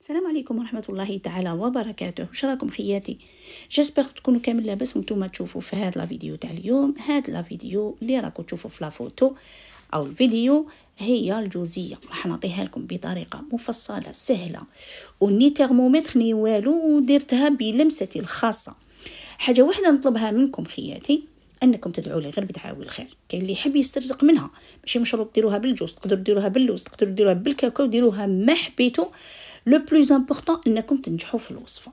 السلام عليكم ورحمة الله تعالى وبركاته واش راكم خياتي جيسبر تكونوا كامل لاباس وانتم تشوفوا في هاد لا فيديو تاع اليوم هاد لا فيديو اللي راكم تشوفوا في لا فوتو او الفيديو هي الجوزيه راح نعطيها لكم بطريقه مفصله سهله وني ترمومتر ني والو ودرتها بلمستي الخاصه حاجه واحده نطلبها منكم خياتي انكم تدعوا لي غير بدعاوي الخير كاين اللي يحب يسترزق منها ماشي مشروط ديروها بالجوز تقدروا ديروها باللوز تقدروا ديروها بالكاكاو ديروها ما حبيتو لو بلوز امبورطون انكم تنجحوا في الوصفه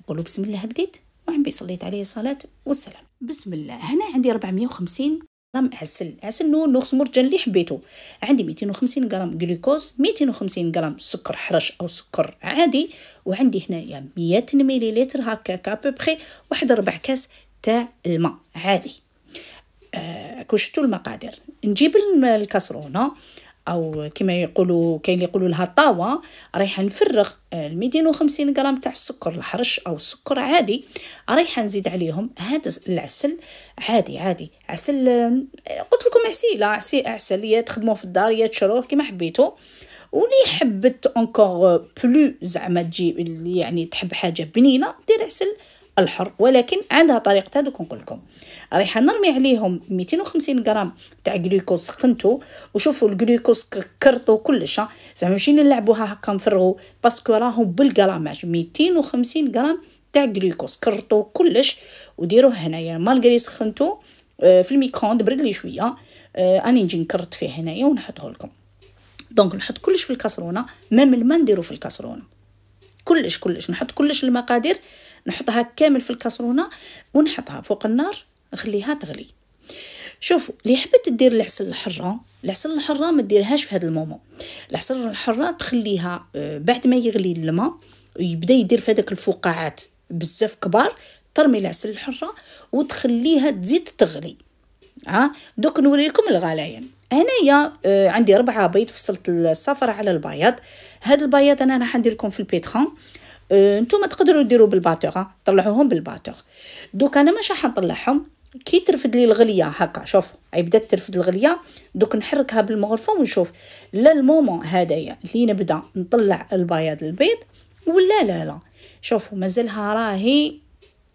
نقولوا بسم الله بديت وعمبي صليت عليه الصلاه والسلام بسم الله هنا عندي 450 غرام عسل عسل نو نوخس مرجان اللي حبيتو عندي 250 غرام جلوكوز 250 غرام سكر حرش او سكر عادي وعندي هنايا 100 مليلتر هكاك ابوبخي واحد ربع كاس تاع الماء عادي آه كون المقادير نجيب الكاسرونه او كما يقولوا كاين اللي يقولوا لها طاوه رايحه نفرغ 250 آه، غرام تاع السكر الحرش او السكر عادي رايحه نزيد عليهم هذا العسل عادي عادي عسل آه، قلت لكم عسيله عسل, عسل يا تخدموه في الدار يا تشروه كما حبيتو ولي حبت اونكور بلو زعما تجي يعني تحب حاجه بنينه دير عسل الحر ولكن عندها طريقتها دوك نقول لكم رايحه نرمي عليهم 250 غرام تاع جلوكوز سخنتو وشوفوا الجلوكوز كرطو كلش زعما ماشي نلعبوها هكا نفرغوا باسكو راهم بالغراماج 250 غرام تاع جلوكوز كرطو كلش وديروه هنايا يعني مالغري سخنتو آه، في الميكروند برد لي شويه آه، اني نجي نكرط فيه هنايا ونحطه لكم دونك نحط كلش في الكاسرونه من الما نديرو في الكاسرونه كلش كلش نحط كلش المقادير نحطها كامل في الكاسرونه ونحطها فوق النار نخليها تغلي شوفوا اللي حبت دير العسل الحرة العسل الحرة ما ديرهاش في هذا المومون العسل الحرة تخليها آه، بعد ما يغلي الماء يبدا يدير في هذاك الفقاعات بزاف كبار ترمي العسل الحرة وتخليها تزيد تغلي ها دوك نوريكم الغلايان هنايا آه، عندي ربعة بيض فصلت الصفر على البياض هاد البياض انا راح ندير لكم في البيتخون أه، نتوما تقدروا ديروا بالباتوغ طلعوهم بالباتوغ دوك انا ماشي حنطلعهم كي ترفد لي الغليه هكا شوف اي بدات ترفد الغليه دوك نحركها بالمغرفه ونشوف لا المومون هذايا اللي نبدا نطلع البياض البيض ولا لا لا شوفوا مازالها راهي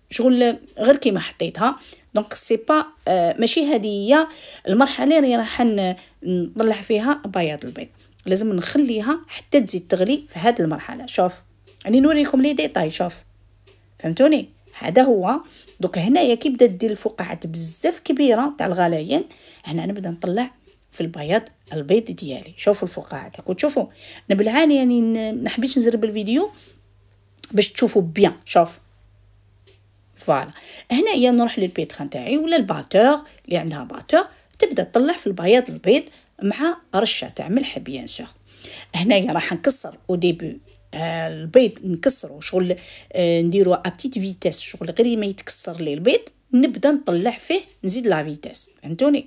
شغل غير كيما حطيتها دونك سي با آه ماشي هذه هي المرحله اللي راح نطلع فيها بياض البيض لازم نخليها حتى تزيد تغلي في هذه المرحله شوف يعني نوريكم لي ديتاي شوف فهمتوني هذا هو دوك هنايا كي بدا دير الفقاعات بزاف كبيره تاع الغليان هنا نبدا نطلع في البياض البيض ديالي شوفوا الفقاعات راكم تشوفوا انا بالعاني يعني ما حبيتش نزرب الفيديو باش تشوفوا بيان شوف فوالا هنايا نروح للبيتخان تاعي ولا الباتور اللي عندها باتور تبدا تطلع في البياض البيض مع رشه تاع ملح بيان سور هنايا راح نكسر او ديبي البيض نكسرو شغل آه، نديرو ابتيت فيتاس شغل غير ما يتكسر لي البيض نبدا نطلع فيه نزيد لا فيتاس فهمتوني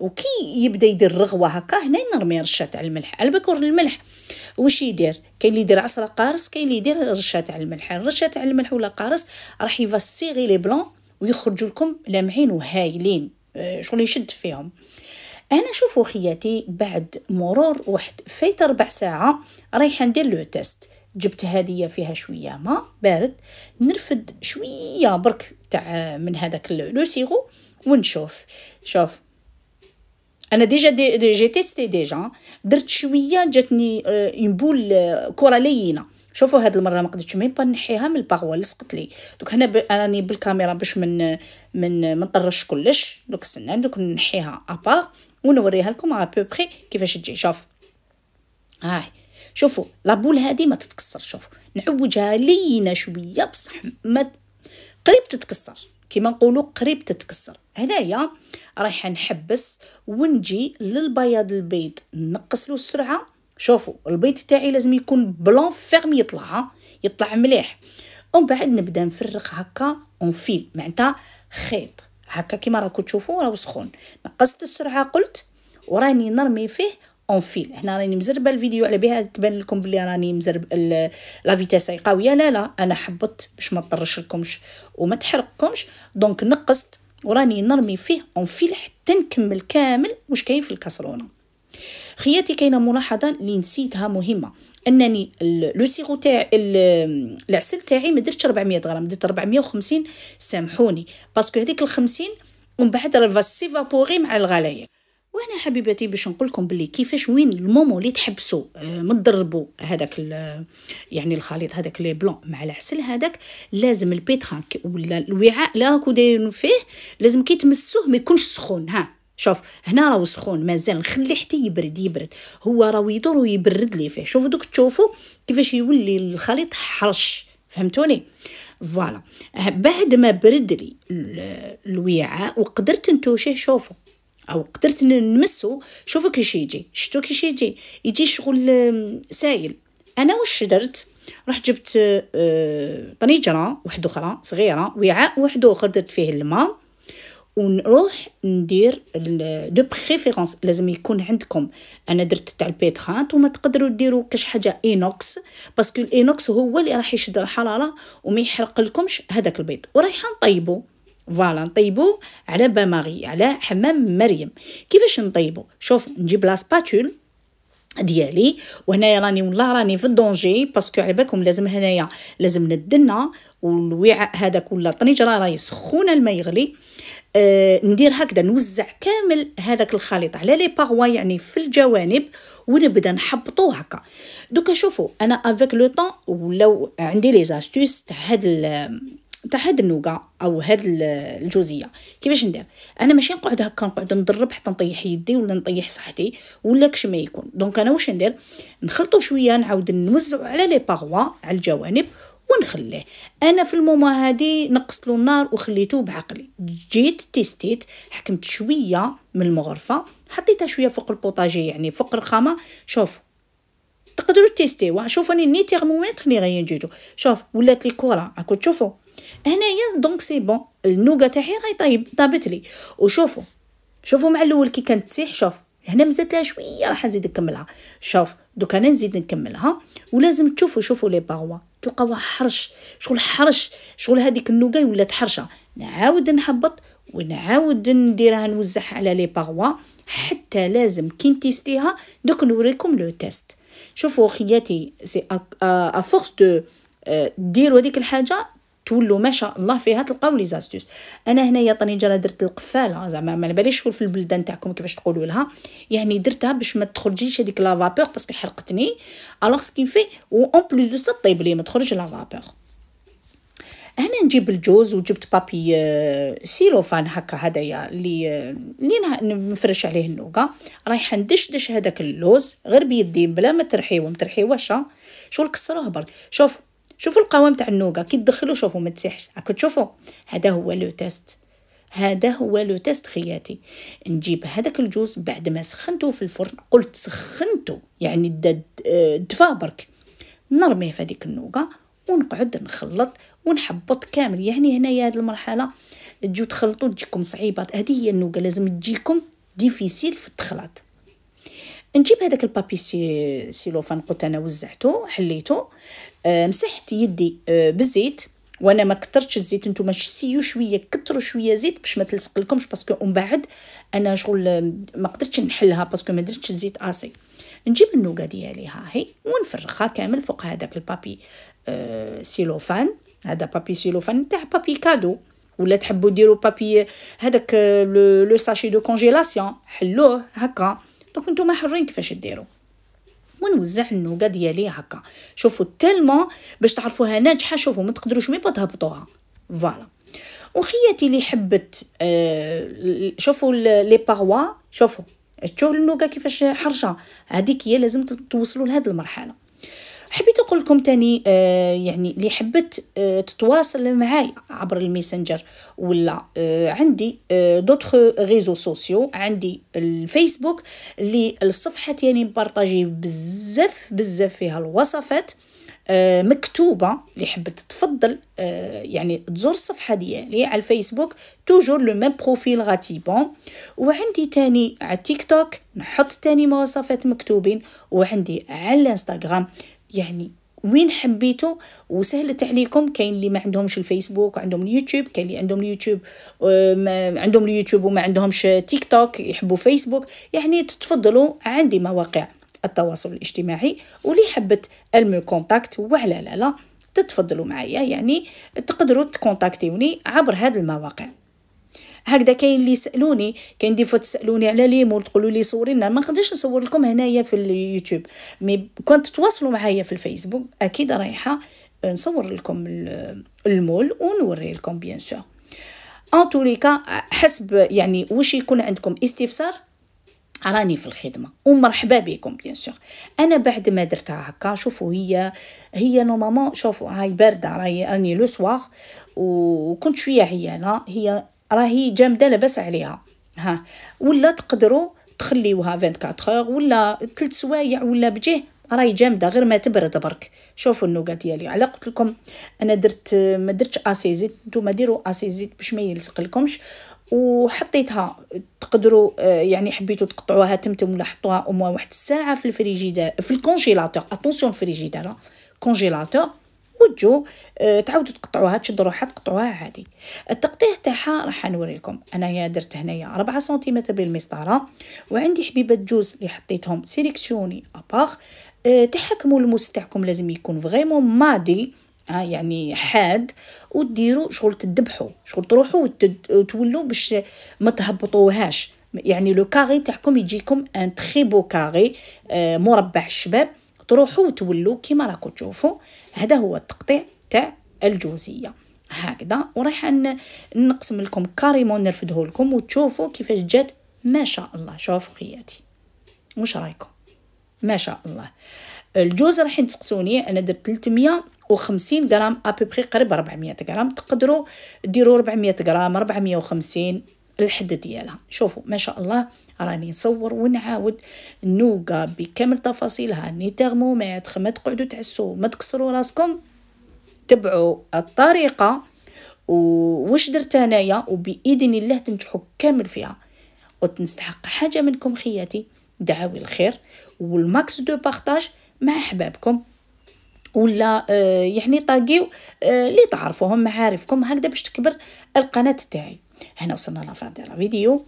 وكي يبدا يدير رغوه هكا هنا نرمي رشه تاع الملح على بكور الملح واش يدير كاين اللي يدير عصره قارص كاين اللي يدير رشه تاع الملح الرشه تاع الملح ولا قارص راح يفسيغي لي بلون ويخرجوا لكم لامعين وهايلين آه، شغل يشد فيهم انا شوفوا خياتي بعد مرور واحد فايت ربع ساعه رايحه ندير لو تيست جبت هدية فيها شوية ما بارد نرفد شوية برك تاع من هذاك لو سيغو ونشوف شوف انا ديجا دي جي تيستي ديجا درت شويه جاتني اون بول كره لينه شوفوا هاد المره ما قدرتش ميم با نحيها من الباغوا لصقت لي دوك هنا راني بالكاميرا باش من من ما نطرش كلش دوك السنان دوك نحيها ابار ونوريها لكم ا بوبري كيفاش تجي شوف هاي شوفوا لابول هذه ما تتكسر شوفوا نعوجها لينه شويه بصح ما قريب تتكسر كما نقولوا قريب تتكسر هنايا رايحه نحبس ونجي للبياض البيض نقص له السرعه شوفوا البيض تاعي لازم يكون بلون فيرم يطلع يطلع مليح ومن بعد نبدا نفرغ هكا فيل معناتها خيط هكا كيما راكم تشوفوا راهو سخون نقصت السرعه قلت وراني نرمي فيه اون فيل هنا راني مزربه الفيديو على بها تبان لكم بلي راني مزرب لا فيتاس قويه لا لا انا حبطت باش ما طرش لكمش وما تحرقكمش دونك نقصت وراني نرمي فيه اون فيل حتى نكمل كامل واش كاين في الكاسرونه خياتي كاينه ملاحظه اللي نسيتها مهمه انني لو سيغو تاع العسل تاعي ما درتش 400 غرام درت 450 سامحوني باسكو هذيك ال 50 ومن بعد راه فاسيفابوري مع الغلايق وهنا حبيبتي باش نقول لكم بلي كيفاش وين المومو اللي تحبسوا آه، متدربوا هذاك يعني الخليط هذاك لي بلون مع العسل هذاك لازم البيتخان ولا الوعاء اللي راكو دايرين فيه لازم كي تمسوه ما يكونش سخون ها شوف هنا راهو سخون مازال نخليه حتى يبرد يبرد هو راهو يدور ويبرد لي فيه شوفوا دوك تشوفوا كيفاش يولي الخليط حرش فهمتوني فوالا آه، بعد ما برد لي الوعاء وقدرت نتوشيه شوفوا او قدرت نمسو شوفوا كيش يجي شتو كيش يجي يجي شغل سايل انا واش درت رحت جبت آه، طنجره واحده اخرى صغيره وعاء واحد اخر درت فيه الماء ونروح ندير دو بريفيرونس لازم يكون عندكم انا درت تاع البيتخات وما تقدروا ديروا كاش حاجه اينوكس باسكو الاينوكس هو اللي راح يشد الحراره وما يحرق لكمش هذاك البيض ورايحه نطيبه فوالا نطيبو على باماري على حمام مريم كيفاش نطيبو شوف نجيب لا سباتول ديالي وهنايا راني والله راني في الدونجي باسكو على بالكم لازم هنايا لازم ندنا والوعاء هذاك ولا طنجره راهي سخونه الماء يغلي آه ندير هكذا نوزع كامل هذاك الخليط على لي باغوا يعني في الجوانب ونبدا نحبطو هكا دوكا شوفوا انا افيك لو طون ولو عندي لي زاستوس تاع هاد تاع هاد النوكا او هاد الجوزيه كيفاش ندير انا ماشي نقعد هكا نقعد نضرب حتى نطيح يدي ولا نطيح صحتي ولا كش ما يكون دونك انا واش ندير نخلطو شويه نعاود نوزعو على لي باغوا على الجوانب ونخليه انا في الموما هادي نقصت له النار وخليته بعقلي جيت تيستيت حكمت شويه من المغرفه حطيتها شويه فوق البوطاجي يعني فوق الرخامه شوف تقدروا تيستيوها ني راني ني تيرمومتر اللي شوف ولات لي كره راكو تشوفوا هنايا دونك سي بون النوكا تاعي راهي طيب طابت لي وشوفوا شوفوا مع الاول كي كانت تسيح شوف هنا مزات لها شويه راح نزيد نكملها شوف دوكا انا نزيد نكملها ولازم تشوفوا شوفوا لي باغوا تلقاوها حرش شغل حرش شغل هذيك النوكا ولات حرشه نعاود نهبط ونعاود نديرها نوزعها على لي باغوا حتى لازم كي نتيستيها دوك نوريكم لو تيست شوفوا خياتي سي ا فورس دو ديروا هذيك الحاجه تولوا ما شاء الله فيها تلقاو لي زاستوس انا هنايا طنجرة درت القفاله زعما ما باليش في البلدان تاعكم كيفاش تقولوا لها يعني درتها باش ما تخرجيش هذيك لا فابور باسكو حرقتني الوغ في و اون بلوس دو سا طيب لي ما تخرج لا فابور هنا نجيب الجوز وجبت بابي آه، سيلوفان هكا هدايا اللي لي آه، نفرش عليه النوكا رايحه ندشدش هذاك اللوز غير بيدي بلا ما ترحيوه مترحيوهش آه. شو نكسروه برك شوف شوفوا القوام تاع النوكا كي تدخلوا شوفوا ما تسيحش راكم تشوفوا هذا هو لو تيست هذا هو لو تيست خياتي نجيب هذاك الجوز بعد ما سخنته في الفرن قلت سخنته يعني دفا برك نرميه في هذيك النوكا ونقعد نخلط ونحبط كامل يعني هنايا هذه المرحله تجو تخلطوا تجيكم صعيبه هذه هي النوكا لازم تجيكم ديفيسيل في التخلاط نجيب هذاك البابي سي سيلوفان قلت انا وزعته حليته آه، مسحت يدي آه، بالزيت وانا ما كثرتش الزيت نتوما شسيو شويه كثروا شويه زيت باش ما تلصق لكمش باسكو ومن بعد انا شغل آه، ما قدرتش نحلها باسكو ما درتش الزيت اسي نجيب النوقه ديالي ها هي ونفرخها كامل فوق هذاك البابي آه سيلوفان هذا بابي سيلوفان تاع بابي كادو ولا تحبوا ديروا بابي هذاك لو ساشي دو كونجيلاسيون حلوه هكا دونك نتوما حرين كيفاش ديروه ونوزع النوكا ديالي هكا شوفوا التلمه باش تعرفوها ناجحه شوفوا ما تقدروش مي تهبطوها فوالا وخياتي اللي حبت آه شوفوا لي باروا شوفوا شوفوا النوكا كيفاش حرشه هذيك هي لازم توصلوا لهذه المرحله حبيت أقول لكم تاني آه يعني اللي حبت آه تتواصل معايا عبر الميسنجر ولا آه عندي آه دوتخ ريزو سوسيو عندي الفيسبوك اللي الصفحة تاني بارطاجي بزاف بزاف فيها الوصفات آه، مكتوبة اللي حبت تفضل آه، يعني تزور الصفحة ديالي على الفيسبوك توجور لو ميم بروفيل غاتيبون وعندي تاني على تيك توك نحط تاني مواصفات مكتوبين وعندي على الانستغرام يعني وين حبيتوا وسهلة عليكم كاين اللي ما عندهمش الفيسبوك وعندهم اليوتيوب كاين اللي عندهم اليوتيوب ما عندهم اليوتيوب وما عندهمش تيك توك يحبوا فيسبوك يعني تفضلوا عندي مواقع التواصل الاجتماعي ولي حبت المو كونتاكت وعلى لا لا تتفضلوا معايا يعني تقدروا تكونتاكتيوني عبر هذه المواقع هكذا كاين اللي يسالوني كاين دي فوا تسالوني على مول تقولوا لي صوري لنا ما نقدرش نصور لكم هنايا في اليوتيوب مي كون تتواصلوا معايا في الفيسبوك اكيد رايحه آه، نصور لكم آه، المول ونوري لكم بيان سور ان توليكا حسب يعني واش يكون عندكم استفسار راني في الخدمه ومرحبا بكم بيان سور انا بعد ما درتها هكا شوفوا هي هي نورمالمون شوفوا هاي بارده راني لو سوار وكنت شويه عيانه هي راهي جامده لاباس عليها ها ولا تقدروا تخليوها 24 ولا 3 سوايع ولا بجه راهي جامده غير ما تبرد برك شوفوا النوكا ديالي على قلت لكم انا درت ما درتش اسي زيت نتوما ديروا اسي زيت باش ما يلصق لكمش وحطيتها تقدروا آه، يعني حبيتوا تقطعوها تمتم ولا حطوها اوموا واحد الساعه في الفريجيدار في الكونجيلاتور اتونسيون الفريجيدير كونجيلاتور وتجو آه، تعاودوا تقطعوها تشدوا روحها تقطعوها عادي التقطيع تاعها راح نوريكم انايا درت هنايا 4 سنتيمتر بالمسطره وعندي حبيبه جوز اللي حطيتهم سيليكسيوني اباغ أه تحكموا الموس تاعكم لازم يكون فريمون مادي ها آه، يعني حاد وديروا شغل تدبحوا شغل تروحوا وتولوا باش ما تهبطوهاش يعني لو كاري تاعكم يجيكم ان تري بو كاري أه مربع الشباب تروحوا وتولوا كما راكم تشوفوا هذا هو التقطيع تاع الجوزيه هكذا وراح نقسم لكم كاريمون نرفده لكم وتشوفوا كيفاش جات ما شاء الله شوفوا خياتي واش رايكم ما شاء الله الجوز راح تسقسوني انا درت 350 غرام ابوبري قريب 400 غرام تقدروا ديروا 400 غرام 450 الحد ديالها شوفوا ما شاء الله راني نصور ونعاود نوكا بكامل تفاصيلها ني ترمومتر ما تقعدوا تعسوا ما تكسروا راسكم تبعوا الطريقه واش درت انايا وباذن الله تنجحوا كامل فيها وتنستحق حاجه منكم خياتي دعاوي الخير والماكس دو بارطاج مع احبابكم ولا آه، يعني طاقيو اللي آه، تعرفوهم معارفكم هكذا باش تكبر القناه تاعي هنا وصلنا لافان ديال الفيديو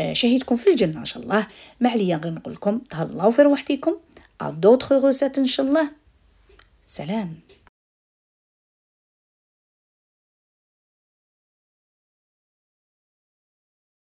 آه شاهدكم في الجنه ان شاء الله ما عليا غير نقول لكم تهلاو في روحتيكم ا دوتغ غوسات ان شاء الله سلام